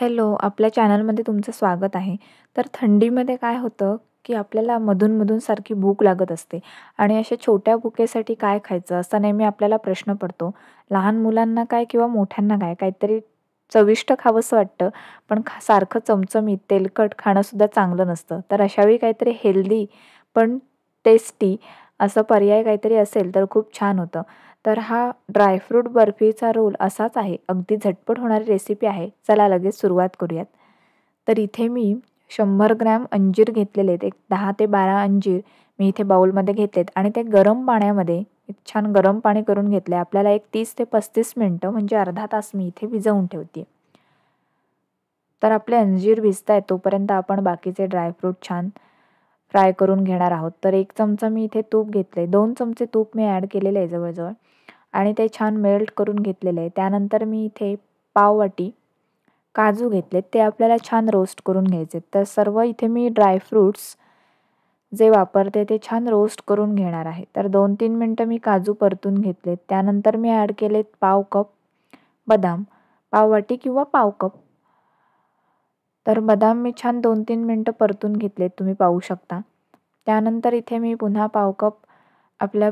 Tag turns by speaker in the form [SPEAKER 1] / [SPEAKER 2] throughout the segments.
[SPEAKER 1] hello आपल्या चॅनलमध्ये तुमचं स्वागत आहे तर थंडीमध्ये काय होतं की आपल्याला मधूनमधून सारखी भूक लागत असते आणि अशा छोट्या भुकेसाठी काय खायचं असा नेहमी आपल्याला प्रश्न पडतो लहान मुलांना काय किंवा मोठ्यांना काय काहीतरी चविष्ट खावंसं वाटतं पण खा सारखं चमचमीत तेलकट खाणंसुद्धा चांगलं नसतं तर अशावेळी काहीतरी हेल्दी पण टेस्टी असं पर्याय काहीतरी असेल तर खूप छान होतं तर हा ड्रायफ्रूट बर्फीचा रोल असाच आहे अगदी झटपट होणारी रेसिपी आहे चला लगेच सुरुवात करूयात तर इथे मी शंभर ग्रॅम अंजीर घेतलेले आहेत एक दहा ते बारा अंजीर मी इथे बाऊलमध्ये घेतलेत आणि ते गरम पाण्यामध्ये छान गरम पाणी करून घेतलं आहे आपल्याला एक तीस ते पस्तीस मिनटं म्हणजे अर्धा तास मी इथे भिजवून ठेवते तर आपले अंजीर भिजत आहेत तोपर्यंत आपण बाकीचे ड्रायफ्रूट छान फ्राय करून घेणार आहोत तर एक चमचा मी इथे तूप घेतले दोन चमचे तूप मी ॲड केलेले आहे जवळजवळ आणि ते छान मेल्ट करून घेतलेले आहे त्यानंतर मी इथे पाववाटी काजू घेतले ते आपल्याला छान रोस्ट करून घ्यायचे तर सर्व इथे मी ड्रायफ्रूट्स जे वापरते ते छान रोस्ट करून घेणार आहे तर दोन तीन मिनटं मी काजू परतून घेतलेत त्यानंतर मी ॲड केलेत पाव कप बदाम पाववाटी किंवा पाव कप तर बदाम मी छान दोन तीन मिनटं परतून घेतलेत तुम्ही पाहू शकता त्यानंतर इथे मी पुन्हा पाव कप आपल्या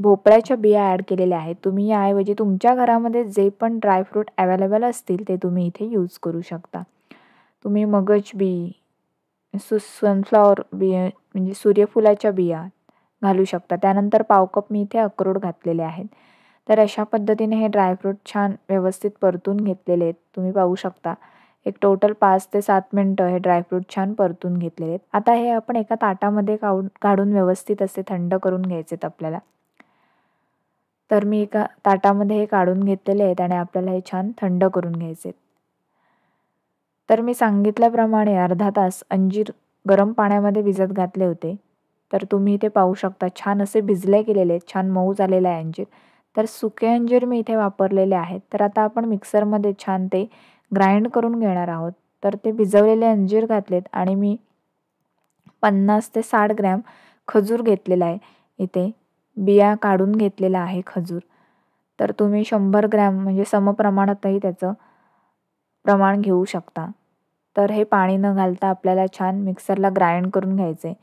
[SPEAKER 1] भोपळ्याच्या बिया ॲड केलेल्या आहेत तुम्ही याऐवजी तुमच्या घरामध्ये जे पण ड्रायफ्रूट ॲवेलेबल असतील ते तुम्ही इथे यूज करू शकता तुम्ही मगज बी सु सनफ्लॉवर बिया म्हणजे सूर्यफुलाच्या बिया घालू शकता त्यानंतर पावकप मी इथे अक्रोड घातलेले आहेत तर अशा पद्धतीने हे ड्रायफ्रूट छान व्यवस्थित परतून घेतलेले आहेत तुम्ही पाहू शकता एक टोटल पाच ते सात मिनटं हे ड्रायफ्रूट छान परतून घेतलेले आहेत आता हे आपण एका ताटामध्ये काढून काढून व्यवस्थित असे थंड करून घ्यायचे आहेत आपल्याला तर मी एका ताटामध्ये हे काढून घेतलेले आहेत आणि आपल्याला हे छान थंड करून घ्यायचे आहेत तर मी सांगितल्याप्रमाणे अर्धा तास अंजीर गरम पाण्यामध्ये भिजत घातले होते तर तुम्ही इथे पाहू शकता छान असे भिजले गेलेले आहेत छान मऊ झालेलं आहे अंजीर तर सुके अंजीर मी इथे वापरलेले आहेत तर आता आपण मिक्सरमध्ये छान ते ग्राइंड करून घेणार आहोत तर ते भिजवलेले अंजीर घातलेत आणि मी पन्नास ते साठ ग्रॅम खजूर घेतलेला आहे इथे बिया काढून घेतलेला आहे खजूर तर तुम्ही शंभर ग्रॅम म्हणजे समप्रमाणातही त्याचं प्रमाण घेऊ शकता तर हे पाणी न घालता आपल्याला छान मिक्सरला ग्राइंड करून घ्यायचं आहे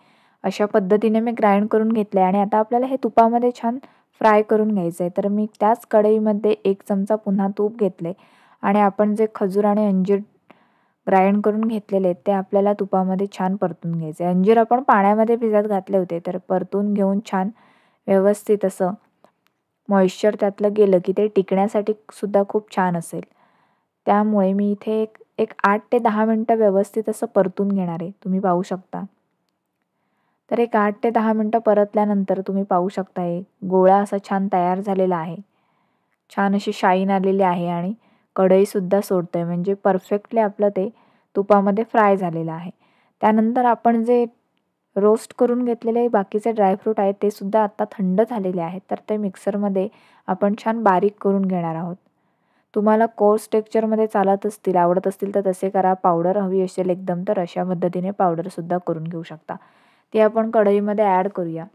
[SPEAKER 1] अशा पद्धतीने मी ग्राइंड करून घेतलं आहे आणि आता आपल्याला हे तुपामध्ये छान फ्राय करून घ्यायचं आहे तर मी त्याच कढईमध्ये एक चमचा पुन्हा तूप घेतले आणि आपण जे खजूर आणि अंजीर ग्राइंड करून घेतलेले ते आपल्याला तुपामध्ये छान परतून घ्यायचे अंजीर आपण पाण्यामध्ये भिजत घातले होते तर परतून घेऊन छान व्यवस्थित असं मॉइश्चर त्यातलं गेलं की ते टिकण्यासाठी सुद्धा खूप छान असेल त्यामुळे मी इथे एक एक आठ ते दहा मिनटं व्यवस्थित असं परतून घेणार आहे तुम्ही पाहू शकता तर एक आठ ते दहा मिनटं परतल्यानंतर तुम्ही पाहू शकता हे गोळा असा छान तयार झालेला आहे छान अशी शाईन आलेली आहे आणि कढईसुद्धा सोडतं आहे म्हणजे परफेक्टली आपलं ते तुपामध्ये फ्राय झालेलं आहे त्यानंतर आपण जे रोस्ट करून घेतलेले बाकीचे ड्रायफ्रूट आहेत ते सुद्धा आत्ता थंड झालेले आहेत तर ते मिक्सरमध्ये आपण छान बारीक करून घेणार आहोत तुम्हाला कोर्स टेक्चरमध्ये चालत असतील आवडत असतील तर तसे करा पावडर हवी असेल एकदम तर अशा पद्धतीने पावडरसुद्धा करून घेऊ शकता ते आपण कढईमध्ये ॲड करूया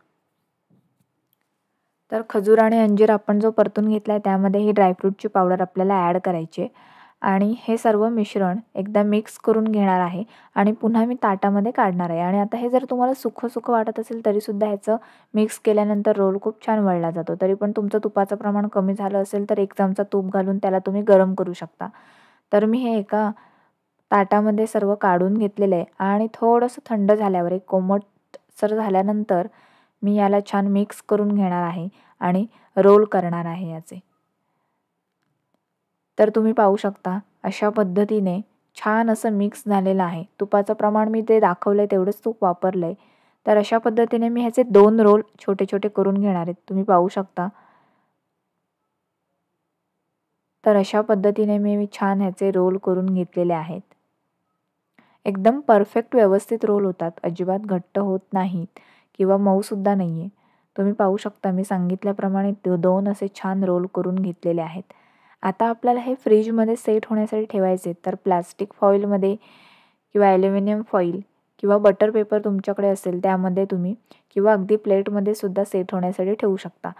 [SPEAKER 1] तर खजूर आणि अंजीर आपण जो परतून घेतला आहे त्यामध्ये ही ड्रायफ्रूटची पावडर आपल्याला ॲड करायची आहे आणि हे सर्व मिश्रण एकदा मिक्स करून घेणार आहे आणि पुन्हा मी ताटामध्ये काढणार आहे आणि आता हे जर तुम्हाला सुखं सुखं वाटत असेल तरीसुद्धा ह्याचं मिक्स केल्यानंतर रोल खूप छान वळला जातो तरी पण तुमचं तुपाचं प्रमाण कमी झालं असेल तर एक चमचा तूप घालून त्याला तुम्ही गरम करू शकता तर मी हे एका ताटामध्ये सर्व काढून घेतलेलं आहे आणि थोडंसं थंड झाल्यावर एक कोमट सर झाल्यानंतर मी याला छान मिक्स करून घेणार आहे आणि रोल करणार आहे याचे तर तुम्ही पाहू शकता अशा पद्धतीने छान असं मिक्स झालेलं आहे तुपाचं प्रमाण मी ते दाखवलं आहे तेवढंच तूप वापरलं आहे तर अशा पद्धतीने मी ह्याचे दोन रोल छोटे छोटे करून घेणार आहेत तुम्ही पाहू शकता तर अशा पद्धतीने मी मी छान ह्याचे रोल करून घेतलेले आहेत एकदम परफेक्ट व्यवस्थित रोल होतात अजिबात घट्ट होत नाहीत किंवा मऊसुद्धा नाही आहे तुम्ही पाहू शकता मी सांगितल्याप्रमाणे दोन असे छान रोल करून घेतलेले आहेत आता आपल्याला हे फ्रीजमध्ये सेट होण्यासाठी ठेवायचे तर प्लास्टिक फॉईलमध्ये किंवा ॲल्युमिनियम फॉईल किंवा बटर पेपर तुमच्याकडे असेल त्यामध्ये तुम्ही किंवा अगदी प्लेटमध्ये सुद्धा सेट होण्यासाठी ठेवू शकता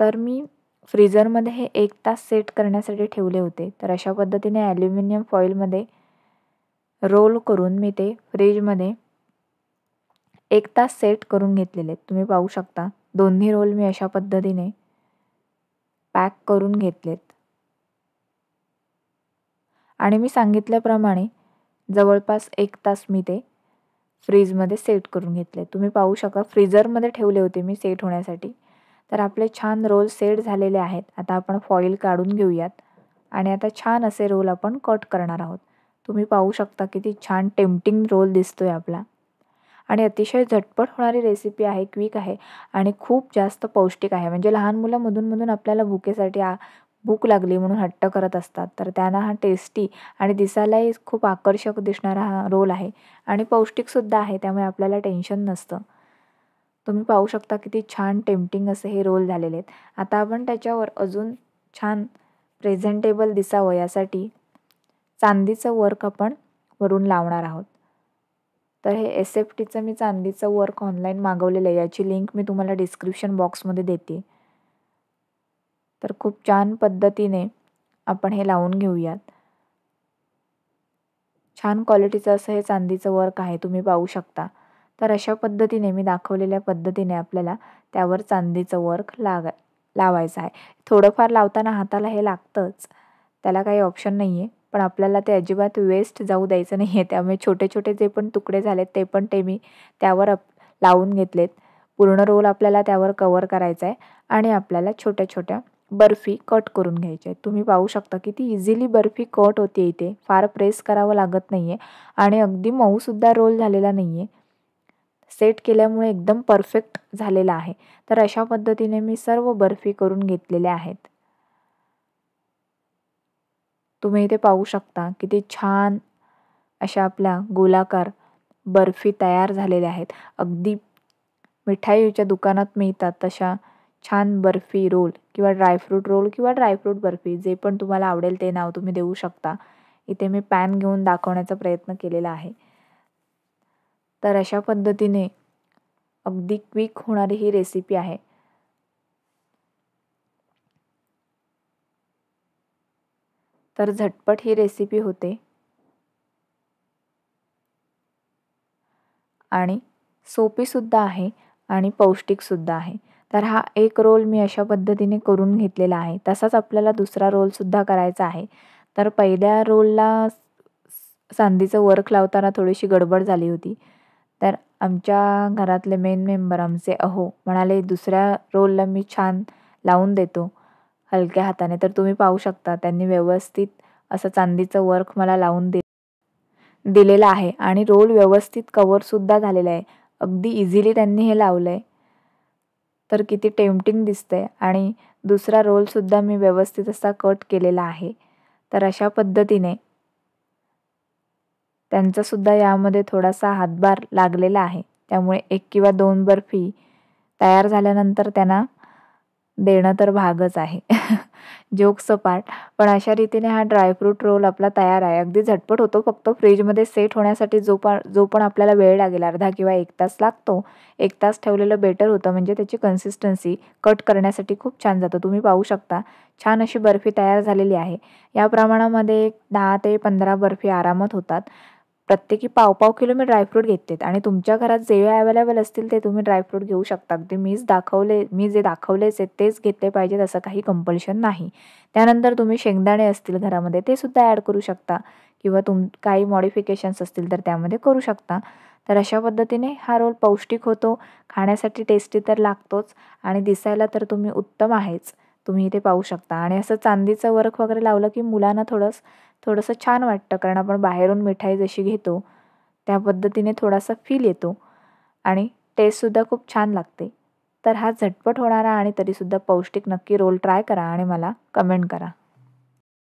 [SPEAKER 1] तर मी फ्रीजरमध्ये हे एक तास सेट करण्यासाठी ठेवले होते तर अशा पद्धतीने ॲल्युमिनियम फॉईलमध्ये रोल करून मी ते फ्रीजमध्ये एक तास सेट करून घेतलेले तुम्ही पाहू शकता दोन्ही रोल मी अशा पद्धतीने पॅक करून घेतलेत आणि मी सांगितल्याप्रमाणे जवळपास एक तास मी ते फ्रीजमध्ये सेट करून घेतले तुम्ही पाहू शका फ्रीजरमध्ये ठेवले होते मी सेट होण्यासाठी तर आपले छान रोल सेट झालेले आहेत आता आपण फॉईल काढून घेऊयात आणि आता छान असे रोल आपण कट करणार आहोत तुम्ही पाहू शकता किती छान टेम्पटिंग रोल दिसतो आहे आपला आणि अतिशय झटपट होणारी रेसिपी आहे क्विक आहे आणि खूप जास्त पौष्टिक आहे म्हणजे लहान मुलं मधून मधून आपल्याला भुकेसाठी भूक लागली म्हणून हट्ट करत असतात तर त्यांना हा टेस्टी आणि दिसायलाही खूप आकर्षक दिसणारा हा रोल आहे आणि पौष्टिकसुद्धा आहे त्यामुळे आपल्याला टेन्शन नसतं तुम्ही पाहू शकता किती छान टेम्पटिंग असे हे रोल झालेले आहेत आता आपण त्याच्यावर अजून छान प्रेझेंटेबल दिसावं यासाठी चांदीचं वर्क आपण वरून लावणार आहोत तर हे एस एफ टीचं मी चांदीचं वर्क ऑनलाईन मागवलेलं आहे याची लिंक मी तुम्हाला डिस्क्रिप्शन बॉक्समध्ये देते तर खूप छान पद्धतीने आपण हे लावून घेऊयात छान क्वालिटीचं असं हे चांदीचं वर्क आहे तुम्ही पाहू शकता तर अशा पद्धतीने मी दाखवलेल्या पद्धतीने आपल्याला त्यावर चांदीचं वर्क लाग लावायचं आहे थोडंफार लावताना हाताला हे लागतंच त्याला काही ऑप्शन नाही आहे पण आपल्याला ते अजिबात वेस्ट जाऊ द्यायचं नाही आहे त्यामुळे छोटे छोटे जे पण तुकडे झालेत ते पण ते मी त्यावर अप लावून घेतलेत पूर्ण रोल आपल्याला त्यावर कवर करायचा आहे आणि आपल्याला छोट्या छोट्या बर्फी कट करून घ्यायची आहे तुम्ही पाहू शकता की ती इझिली बर्फी कट होते इथे फार प्रेस करावं लागत नाही आहे आणि अगदी मऊसुद्धा रोल झालेला नाही आहे सेट केल्यामुळे एकदम परफेक्ट झालेला आहे तर अशा पद्धतीने मी सर्व बर्फी करून घेतलेल्या आहेत तुम्ही इथे पाहू शकता किती छान अशा आपल्या गोलाकार बर्फी तयार झालेल्या आहेत अगदी मिठाईच्या दुकानात मिळतात तशा छान बर्फी रोल किंवा ड्रायफ्रूट रोल किंवा ड्रायफ्रूट बर्फी जे पण तुम्हाला आवडेल ते नाव तुम्ही देऊ शकता इथे मी पॅन घेऊन दाखवण्याचा प्रयत्न केलेला आहे तर अशा पद्धतीने अगदी क्विक होणारी ही रेसिपी आहे तर झटपट ही रेसिपी होते आणि सोपीसुद्धा आहे आणि पौष्टिकसुद्धा आहे तर हा एक रोल मी अशा पद्धतीने करून घेतलेला आहे तसाच आपल्याला दुसरा रोलसुद्धा करायचा आहे तर पहिल्या रोलला चांदीचं वर्क लावताना थोडीशी गडबड झाली होती तर आमच्या घरातले मेन मेंबर आमचे अहो म्हणाले दुसऱ्या रोलला मी छान लावून देतो हलक्या हाताने तर तुम्ही पाहू शकता त्यांनी व्यवस्थित असं चांदीचं वर्क मला लावून दे दिलेलं आहे आणि रोल व्यवस्थित कवरसुद्धा झालेला आहे अगदी इझिली त्यांनी हे लावलं आहे तर किती टेम्पटिंग दिसते आणि दुसरा रोलसुद्धा मी व्यवस्थित असा कट केलेला आहे तर अशा पद्धतीने त्यांचासुद्धा यामध्ये थोडासा हातभार लागलेला आहे त्यामुळे एक किंवा दोन बर्फी तयार झाल्यानंतर त्यांना देणं तर भागच आहे जोक्स पार्ट पण अशा रीतीने हा ड्रायफ्रूट रोल आपला तयार आहे अगदी झटपट होतो फक्त फ्रीजमध्ये सेट होण्यासाठी जो पण जो पण आपल्याला वेळ लागेल अर्धा किंवा एक तास लागतो एक तास ठेवलेलं बेटर होतं म्हणजे त्याची कन्सिस्टन्सी कट करण्यासाठी खूप छान जातं तुम्ही पाहू शकता छान अशी बर्फी तयार झालेली आहे या प्रमाणामध्ये एक दहा ते पंधरा बर्फी आरामात होतात प्रत्येकी पाव पाव किलो मी ड्रायफ्रूट घेते आणि तुमच्या घरात जे अवेलेबल असतील ते तुम्ही ड्रायफ्रूट घेऊ शकता अगदी मीच दाखवले मी जे दाखवलेच आहे तेच घेतले पाहिजेत असं काही कंपल्शन नाही त्यानंतर तुम्ही शेंगदाणे असतील घरामध्ये ते सुद्धा ॲड करू शकता किंवा तुम काही मॉडिफिकेशन्स असतील तर त्यामध्ये करू शकता तर अशा पद्धतीने हा रोल पौष्टिक होतो खाण्यासाठी टेस्टी तर लागतोच आणि दिसायला तर तुम्ही उत्तम आहेच तुम्ही इथे पाहू शकता आणि असं चांदीचं वर्क वगैरे लावलं की मुलांना थोडंसं थोडंसं छान वाटतं कारण आपण बाहेरून मिठाई जशी घेतो त्या पद्धतीने थोडासा फील येतो आणि टेस्टसुद्धा खूप छान लागते तर हा झटपट होणारा आणि तरीसुद्धा पौष्टिक नक्की रोल ट्राय करा आणि मला कमेंट करा